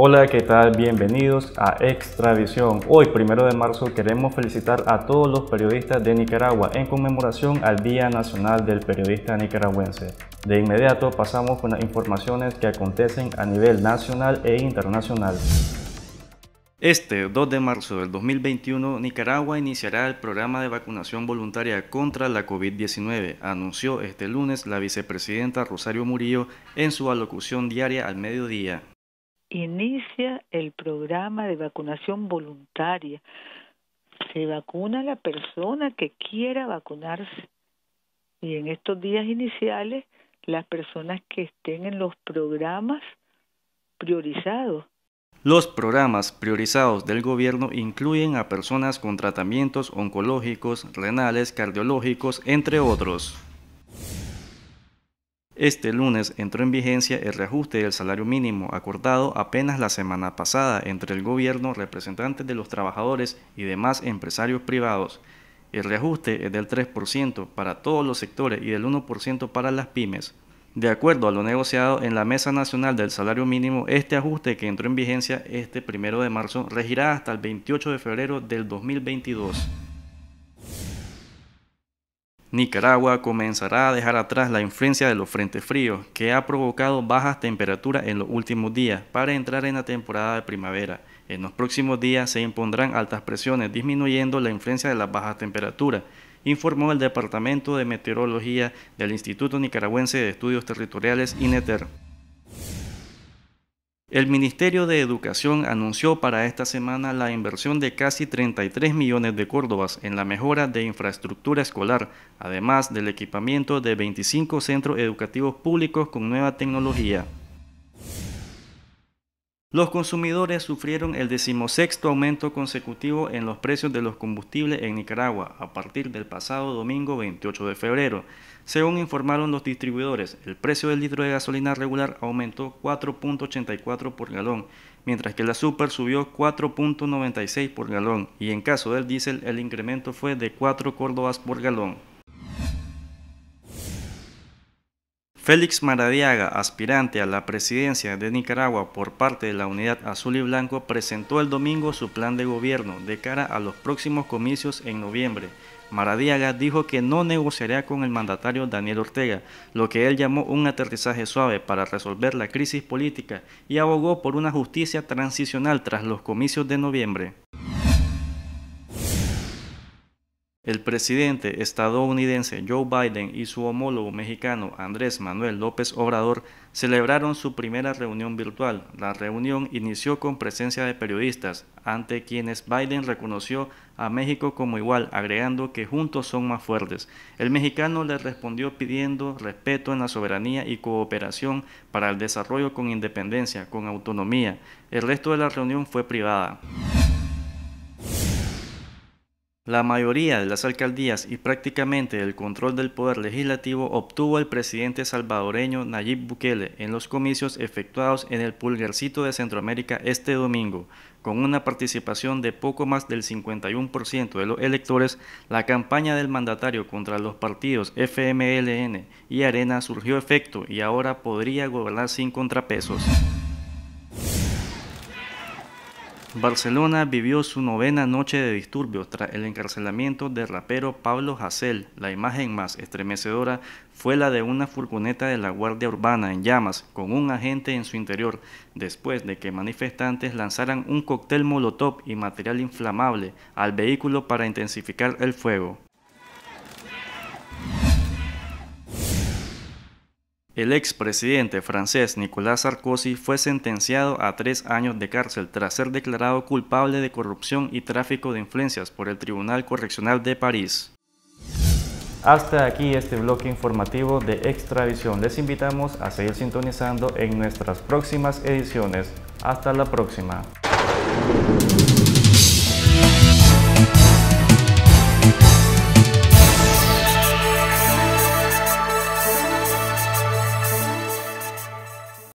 Hola, ¿qué tal? Bienvenidos a Extravisión. Hoy, primero de marzo, queremos felicitar a todos los periodistas de Nicaragua en conmemoración al Día Nacional del Periodista Nicaragüense. De inmediato pasamos con las informaciones que acontecen a nivel nacional e internacional. Este 2 de marzo del 2021, Nicaragua iniciará el programa de vacunación voluntaria contra la COVID-19, anunció este lunes la vicepresidenta Rosario Murillo en su alocución diaria al mediodía inicia el programa de vacunación voluntaria. Se vacuna la persona que quiera vacunarse. Y en estos días iniciales, las personas que estén en los programas priorizados. Los programas priorizados del gobierno incluyen a personas con tratamientos oncológicos, renales, cardiológicos, entre otros. Este lunes entró en vigencia el reajuste del salario mínimo acordado apenas la semana pasada entre el gobierno, representantes de los trabajadores y demás empresarios privados. El reajuste es del 3% para todos los sectores y del 1% para las pymes. De acuerdo a lo negociado en la Mesa Nacional del Salario Mínimo, este ajuste que entró en vigencia este primero de marzo regirá hasta el 28 de febrero del 2022. Nicaragua comenzará a dejar atrás la influencia de los frentes fríos, que ha provocado bajas temperaturas en los últimos días para entrar en la temporada de primavera. En los próximos días se impondrán altas presiones, disminuyendo la influencia de las bajas temperaturas, informó el Departamento de Meteorología del Instituto Nicaragüense de Estudios Territoriales INETER. El Ministerio de Educación anunció para esta semana la inversión de casi 33 millones de córdobas en la mejora de infraestructura escolar, además del equipamiento de 25 centros educativos públicos con nueva tecnología. Los consumidores sufrieron el decimosexto aumento consecutivo en los precios de los combustibles en Nicaragua a partir del pasado domingo 28 de febrero. Según informaron los distribuidores, el precio del litro de gasolina regular aumentó 4.84 por galón, mientras que la super subió 4.96 por galón y en caso del diésel el incremento fue de 4 córdobas por galón. Félix Maradiaga, aspirante a la presidencia de Nicaragua por parte de la Unidad Azul y Blanco, presentó el domingo su plan de gobierno de cara a los próximos comicios en noviembre. Maradiaga dijo que no negociará con el mandatario Daniel Ortega, lo que él llamó un aterrizaje suave para resolver la crisis política y abogó por una justicia transicional tras los comicios de noviembre. El presidente estadounidense Joe Biden y su homólogo mexicano Andrés Manuel López Obrador celebraron su primera reunión virtual. La reunión inició con presencia de periodistas, ante quienes Biden reconoció a México como igual, agregando que juntos son más fuertes. El mexicano le respondió pidiendo respeto en la soberanía y cooperación para el desarrollo con independencia, con autonomía. El resto de la reunión fue privada. La mayoría de las alcaldías y prácticamente el control del poder legislativo obtuvo el presidente salvadoreño Nayib Bukele en los comicios efectuados en el Pulgarcito de Centroamérica este domingo. Con una participación de poco más del 51% de los electores, la campaña del mandatario contra los partidos FMLN y Arena surgió efecto y ahora podría gobernar sin contrapesos. Barcelona vivió su novena noche de disturbios tras el encarcelamiento del rapero Pablo Hasél. La imagen más estremecedora fue la de una furgoneta de la Guardia Urbana en llamas con un agente en su interior, después de que manifestantes lanzaran un cóctel molotov y material inflamable al vehículo para intensificar el fuego. El expresidente francés Nicolas Sarkozy fue sentenciado a tres años de cárcel tras ser declarado culpable de corrupción y tráfico de influencias por el Tribunal Correccional de París. Hasta aquí este bloque informativo de Extravisión. Les invitamos a seguir sintonizando en nuestras próximas ediciones. Hasta la próxima.